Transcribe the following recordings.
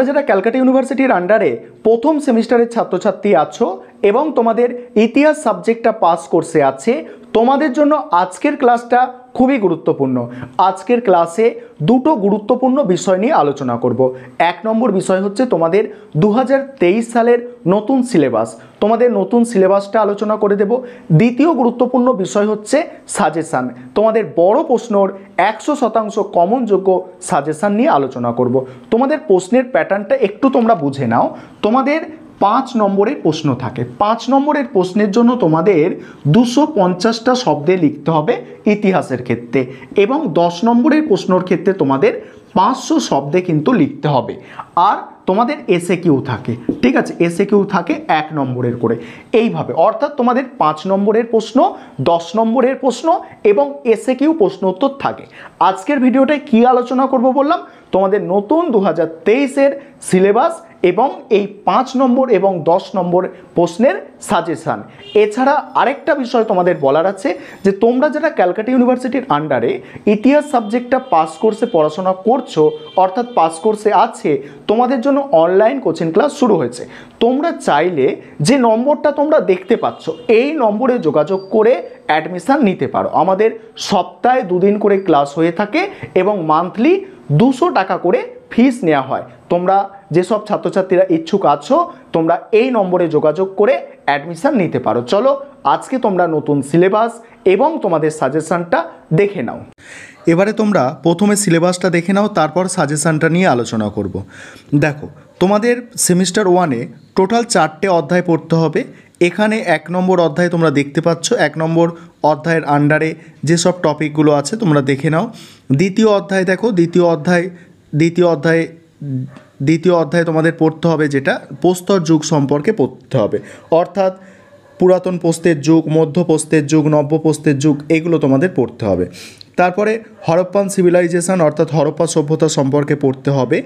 তোমরা যারা ক্যালকাটা ইউনিভার্সিটির আন্ডারে প্রথম সেমিস্টারের ছাত্রছাত্রী আছো এবং তোমাদের ইতিহাস সাবজেক্টটা পাস কোর্সে আছে তোমাদের জন্য আজকের ক্লাসটা খুবই গুরুত্বপূর্ণ আজকের ক্লাসে দুটো গুরুত্বপূর্ণ বিষয় নিয়ে আলোচনা করব এক নম্বর বিষয় হচ্ছে তোমাদের দু সালের নতুন সিলেবাস তোমাদের নতুন সিলেবাসটা আলোচনা করে দেব দ্বিতীয় গুরুত্বপূর্ণ বিষয় হচ্ছে সাজেশান তোমাদের বড় প্রশ্নর একশো শতাংশ কমনযোগ্য সাজেশান নিয়ে আলোচনা করব তোমাদের প্রশ্নের প্যাটার্নটা একটু তোমরা বুঝে নাও তোমাদের পাঁচ নম্বরের প্রশ্ন থাকে পাঁচ নম্বরের প্রশ্নের জন্য তোমাদের দুশো পঞ্চাশটা শব্দে লিখতে হবে ইতিহাসের ক্ষেত্রে এবং দশ নম্বরের প্রশ্নর ক্ষেত্রে তোমাদের পাঁচশো শব্দে কিন্তু লিখতে হবে আর তোমাদের এসে কিউ থাকে ঠিক আছে এসে কিউ থাকে এক নম্বরের করে এইভাবে অর্থাৎ তোমাদের পাঁচ নম্বরের প্রশ্ন দশ নম্বরের প্রশ্ন এবং এসে কিউ উত্তর থাকে আজকের ভিডিওটায় কি আলোচনা করব বললাম তোমাদের নতুন দু হাজার সিলেবাস এবং এই পাঁচ নম্বর এবং দশ নম্বর প্রশ্নের সাজেশান এছাড়া আরেকটা বিষয় তোমাদের বলার আছে যে তোমরা যারা ক্যালকাটা ইউনিভার্সিটির আন্ডারে ইতিহাস সাবজেক্টটা পাস কোর্সে পড়াশোনা করছো অর্থাৎ পাস কোর্সে আছে তোমাদের জন্য অনলাইন কোচিং ক্লাস শুরু হয়েছে তোমরা চাইলে যে নম্বরটা তোমরা দেখতে পাচ্ছ এই নম্বরে যোগাযোগ করে অ্যাডমিশান নিতে পারো আমাদের সপ্তাহে দুদিন করে ক্লাস হয়ে থাকে এবং মান্থলি দুশো টাকা করে ফিস নেওয়া হয় তোমরা যেসব ছাত্রছাত্রীরা ইচ্ছুক আছো তোমরা এই নম্বরে যোগাযোগ করে অ্যাডমিশান নিতে পারো চলো আজকে তোমরা নতুন সিলেবাস এবং তোমাদের সাজেশানটা দেখে নাও এবারে তোমরা প্রথমে সিলেবাসটা দেখে নাও তারপর সাজেশানটা নিয়ে আলোচনা করব। দেখো তোমাদের সেমিস্টার ওয়ানে টোটাল চারটে অধ্যায় পড়তে হবে এখানে এক নম্বর অধ্যায় তোমরা দেখতে পাচ্ছ এক নম্বর অধ্যায়ের আন্ডারে যেসব টপিকগুলো আছে তোমরা দেখে নাও দ্বিতীয় অধ্যায় দেখো দ্বিতীয় অধ্যায় দ্বিতীয় অধ্যায়ে দ্বিতীয় অধ্যায়ে তোমাদের পড়তে হবে যেটা প্রস্তর যুগ সম্পর্কে পড়তে হবে অর্থাৎ পুরাতন পোস্তের যুগ মধ্য পোস্তের যুগ নব্য পোস্তের যুগ এগুলো তোমাদের পড়তে হবে তারপরে হরপ্পান সিভিলাইজেশন অর্থাৎ হরপ্পা সভ্যতা সম্পর্কে পড়তে হবে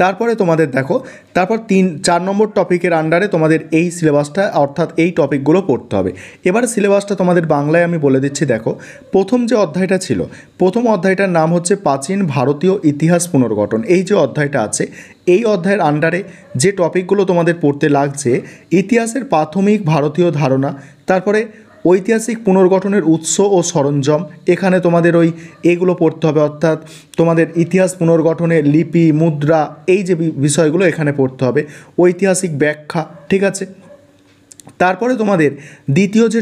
তারপরে তোমাদের দেখো তারপর তিন চার নম্বর টপিকের আন্ডারে তোমাদের এই সিলেবাসটা অর্থাৎ এই টপিকগুলো পড়তে হবে এবার সিলেবাসটা তোমাদের বাংলায় আমি বলে দিচ্ছি দেখো প্রথম যে অধ্যায়টা ছিল প্রথম অধ্যায়টার নাম হচ্ছে প্রাচীন ভারতীয় ইতিহাস পুনর্গঠন এই যে অধ্যায়টা আছে এই অধ্যায়ের আন্ডারে যে টপিকগুলো তোমাদের পড়তে লাগছে ইতিহাসের প্রাথমিক ভারতীয় ধারণা তারপরে ঐতিহাসিক পুনর্গঠনের উৎস ও সরঞ্জাম এখানে তোমাদের ওই এগুলো পড়তে হবে অর্থাৎ তোমাদের ইতিহাস পুনর্গঠনে লিপি মুদ্রা এই যে বিষয়গুলো এখানে পড়তে হবে ঐতিহাসিক ব্যাখ্যা ঠিক আছে তারপরে তোমাদের দ্বিতীয় যে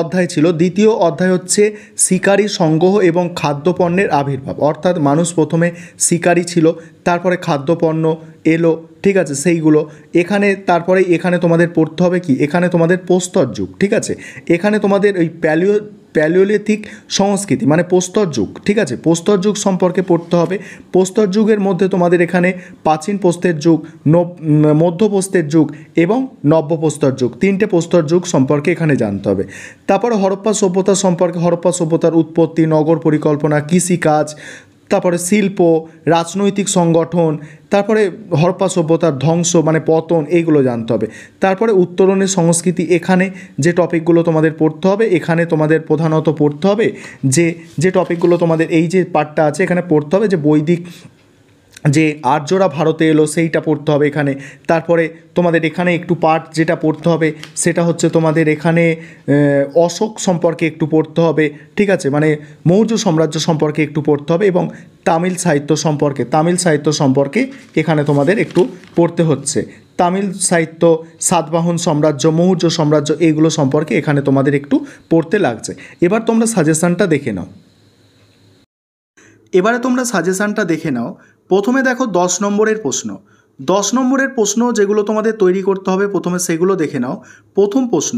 অধ্যায় ছিল দ্বিতীয় অধ্যায় হচ্ছে শিকারি সংগ্রহ এবং খাদ্যপণ্যের আবির্ভাব অর্থাৎ মানুষ প্রথমে শিকারি ছিল তারপরে খাদ্যপণ্য এলো ঠিক আছে সেইগুলো এখানে তারপরে এখানে তোমাদের পড়তে হবে কি এখানে তোমাদের প্রস্তর যুগ ঠিক আছে এখানে তোমাদের ওই প্যালিও প্যালিওলিথিক সংস্কৃতি মানে প্রস্তর যুগ ঠিক আছে প্রস্তর যুগ সম্পর্কে পড়তে হবে প্রস্তর যুগের মধ্যে তোমাদের এখানে প্রাচীন প্রস্তের যুগ মধ্য প্রস্তের যুগ এবং নব্য প্রস্তর যুগ তিনটে প্রস্তর যুগ সম্পর্কে এখানে জানতে হবে তারপর হরপ্পা সভ্যতা সম্পর্কে হরপ্পা সভ্যতার উৎপত্তি নগর পরিকল্পনা কৃষিকাজ তারপরে শিল্প রাজনৈতিক সংগঠন তারপরে হরপ্পা সভ্যতার ধ্বংস মানে পতন এইগুলো জানতে হবে তারপরে উত্তরণের সংস্কৃতি এখানে যে টপিকগুলো তোমাদের পড়তে হবে এখানে তোমাদের প্রধানত পড়তে হবে যে যে টপিকগুলো তোমাদের এই যে পার্টটা আছে এখানে পড়তে হবে যে বৈদিক যে আর্যরা ভারতে এলো সেইটা পড়তে হবে এখানে তারপরে তোমাদের এখানে একটু পাঠ যেটা পড়তে হবে সেটা হচ্ছে তোমাদের এখানে অশোক সম্পর্কে একটু পড়তে হবে ঠিক আছে মানে মৌর্য সাম্রাজ্য সম্পর্কে একটু পড়তে হবে এবং তামিল সাহিত্য সম্পর্কে তামিল সাহিত্য সম্পর্কে এখানে তোমাদের একটু পড়তে হচ্ছে তামিল সাহিত্য সাতবাহন সাম্রাজ্য মৌর্য সাম্রাজ্য এইগুলো সম্পর্কে এখানে তোমাদের একটু পড়তে লাগছে এবার তোমরা সাজেশানটা দেখে নাও এবারে তোমরা সাজেশানটা দেখে নাও প্রথমে দেখো দশ নম্বরের প্রশ্ন দশ নম্বরের প্রশ্ন যেগুলো তোমাদের তৈরি করতে হবে প্রথমে সেগুলো দেখে নাও প্রথম প্রশ্ন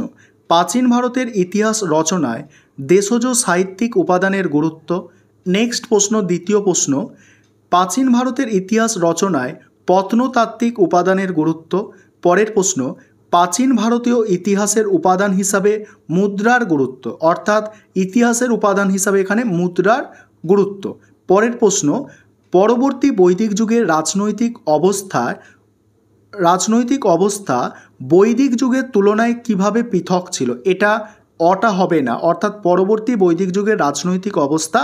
প্রাচীন ভারতের ইতিহাস রচনায় দেশজ সাহিত্যিক উপাদানের গুরুত্ব নেক্সট প্রশ্ন দ্বিতীয় প্রশ্ন প্রাচীন ভারতের ইতিহাস রচনায় প্রত্নতাত্ত্বিক উপাদানের গুরুত্ব পরের প্রশ্ন প্রাচীন ভারতীয় ইতিহাসের উপাদান হিসাবে মুদ্রার গুরুত্ব অর্থাৎ ইতিহাসের উপাদান হিসাবে এখানে মুদ্রার গুরুত্ব পরের প্রশ্ন পরবর্তী বৈদিক যুগের রাজনৈতিক অবস্থায় রাজনৈতিক অবস্থা বৈদিক যুগের তুলনায় কিভাবে পৃথক ছিল এটা অটা হবে না অর্থাৎ পরবর্তী বৈদিক যুগের রাজনৈতিক অবস্থা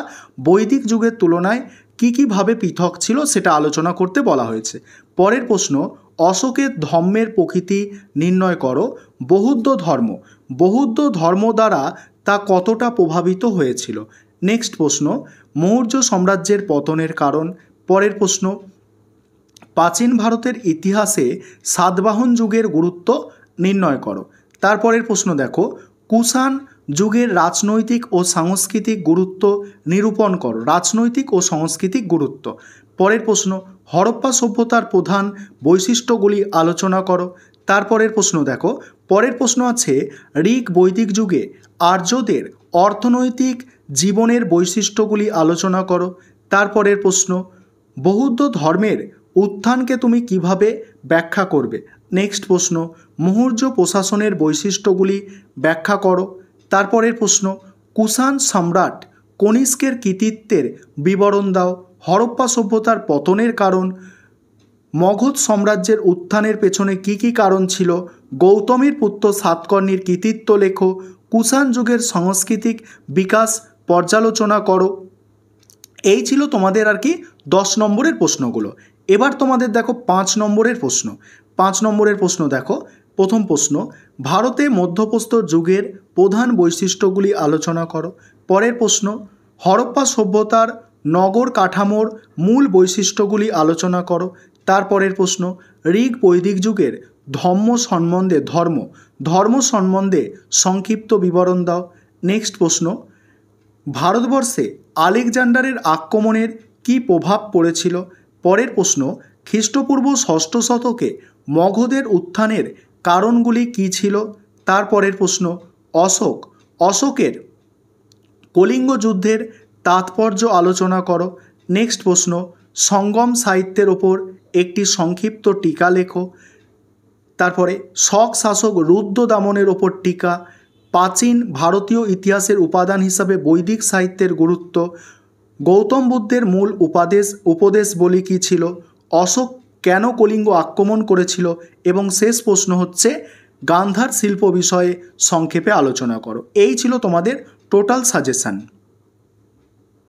বৈদিক যুগের তুলনায় কী কীভাবে পৃথক ছিল সেটা আলোচনা করতে বলা হয়েছে পরের প্রশ্ন অশোকের ধর্মের প্রকৃতি নির্ণয় করো বৌদ্ধ ধর্ম বৌদ্ধ ধর্ম দ্বারা তা কতটা প্রভাবিত হয়েছিল নেক্সট প্রশ্ন মৌর্য সাম্রাজ্যের পতনের কারণ পরের প্রশ্ন প্রাচীন ভারতের ইতিহাসে সাতবাহন যুগের গুরুত্ব নির্ণয় করো তারপরের প্রশ্ন দেখো কুষাণ যুগের রাজনৈতিক ও সাংস্কৃতিক গুরুত্ব নিরূপণ করো রাজনৈতিক ও সাংস্কৃতিক গুরুত্ব পরের প্রশ্ন হরপ্পা সভ্যতার প্রধান বৈশিষ্ট্যগুলি আলোচনা করো তারপরের প্রশ্ন দেখো পরের প্রশ্ন আছে ঋক বৈদিক যুগে আর্যদের অর্থনৈতিক জীবনের বৈশিষ্ট্যগুলি আলোচনা করো তারপরের প্রশ্ন বৌদ্ধ ধর্মের উত্থানকে তুমি কিভাবে ব্যাখ্যা করবে নেক্সট প্রশ্ন মুহূর্য প্রশাসনের বৈশিষ্ট্যগুলি ব্যাখ্যা করো তারপরের প্রশ্ন কুষাণ সম্রাট কনিষ্কের কৃতিত্বের বিবরণ দাও হরপ্পা সভ্যতার পতনের কারণ মগধ সাম্রাজ্যের উত্থানের পেছনে কি কি কারণ ছিল গৌতমের পুত্র সাতকর্ণীর কৃতিত্ব লেখো কুষাণ যুগের সাংস্কৃতিক বিকাশ পর্যালোচনা করো এই ছিল তোমাদের আর কি দশ নম্বরের প্রশ্নগুলো এবার তোমাদের দেখো পাঁচ নম্বরের প্রশ্ন পাঁচ নম্বরের প্রশ্ন দেখো প্রথম প্রশ্ন ভারতে মধ্যপ্রস্তর যুগের প্রধান বৈশিষ্ট্যগুলি আলোচনা করো পরের প্রশ্ন হরপ্পা সভ্যতার নগর কাঠামোর মূল বৈশিষ্ট্যগুলি আলোচনা করো তারপরের প্রশ্ন ঋগ বৈদিক যুগের ধর্ম সম্বন্ধে ধর্ম ধর্ম সম্বন্ধে সংক্ষিপ্ত বিবরণ দাও নেক্সট প্রশ্ন ভারতবর্ষে আলেকজান্ডারের আক্রমণের কী প্রভাব পড়েছিল পরের প্রশ্ন খ্রিস্টপূর্ব ষষ্ঠ শতকে মগধের উত্থানের কারণগুলি কী ছিল তারপরের প্রশ্ন অশোক অশোকের কলিঙ্গ যুদ্ধের তাৎপর্য আলোচনা করো নেক্সট প্রশ্ন সঙ্গম সাহিত্যের ওপর একটি সংক্ষিপ্ত টিকা লেখো তারপরে শক শাসক রুদ্র দামনের ওপর টিকা প্রাচীন ভারতীয় ইতিহাসের উপাদান হিসাবে বৈদিক সাহিত্যের গুরুত্ব গৌতম বুদ্ধের মূল উপাদেশ উপদেশ বলি কী ছিল অশোক কেন কলিঙ্গ আক্রমণ করেছিল এবং শেষ প্রশ্ন হচ্ছে গান্ধার শিল্প বিষয়ে সংক্ষেপে আলোচনা করো এই ছিল তোমাদের টোটাল সাজেশান